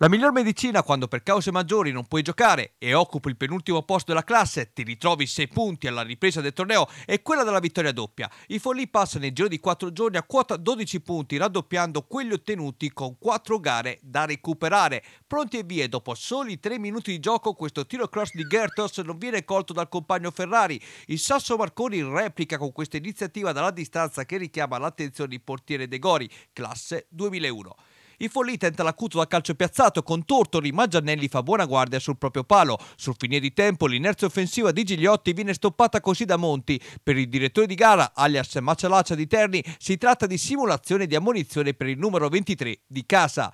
La miglior medicina quando per cause maggiori non puoi giocare e occupi il penultimo posto della classe, ti ritrovi 6 punti alla ripresa del torneo, è quella della vittoria doppia. I Folli passano nel giro di 4 giorni a quota 12 punti, raddoppiando quelli ottenuti con 4 gare da recuperare. Pronti e via, dopo soli 3 minuti di gioco, questo tiro cross di Gertos non viene colto dal compagno Ferrari. Il Sasso Marconi replica con questa iniziativa dalla distanza che richiama l'attenzione di portiere De Gori, classe 2001. Il Folli tenta l'accuto da calcio piazzato con Tortoli, ma Giannelli fa buona guardia sul proprio palo. Sul finire di tempo l'inerzia offensiva di Gigliotti viene stoppata così da Monti. Per il direttore di gara, alias Macialaccia di Terni, si tratta di simulazione di ammonizione per il numero 23 di casa.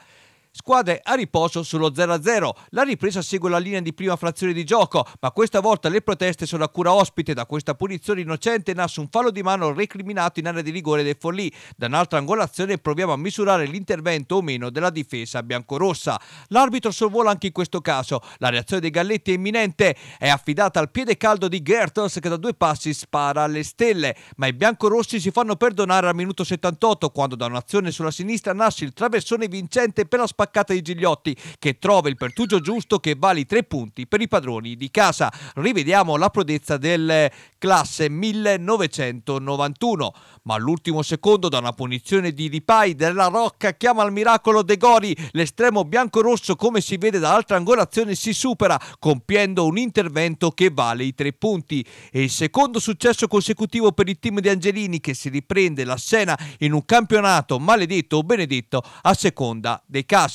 Squadre a riposo sullo 0-0. La ripresa segue la linea di prima frazione di gioco, ma questa volta le proteste sono a cura ospite. Da questa punizione innocente nasce un fallo di mano recriminato in area di rigore del Folli. Da un'altra angolazione proviamo a misurare l'intervento o meno della difesa biancorossa. L'arbitro sorvola anche in questo caso. La reazione dei Galletti è imminente. È affidata al piede caldo di Gertons che da due passi spara alle stelle. Ma i biancorossi si fanno perdonare al minuto 78 quando da un'azione sulla sinistra nasce il traversone vincente per la spazio spaccata di Gigliotti che trova il pertugio giusto che vale i tre punti per i padroni di casa. Rivediamo la prodezza del classe 1991, ma all'ultimo secondo da una punizione di Ripai della Rocca chiama al miracolo De Gori, l'estremo bianco-rosso come si vede dall'altra angolazione si supera compiendo un intervento che vale i tre punti e il secondo successo consecutivo per il team di Angelini che si riprende la scena in un campionato maledetto o benedetto a seconda dei casi.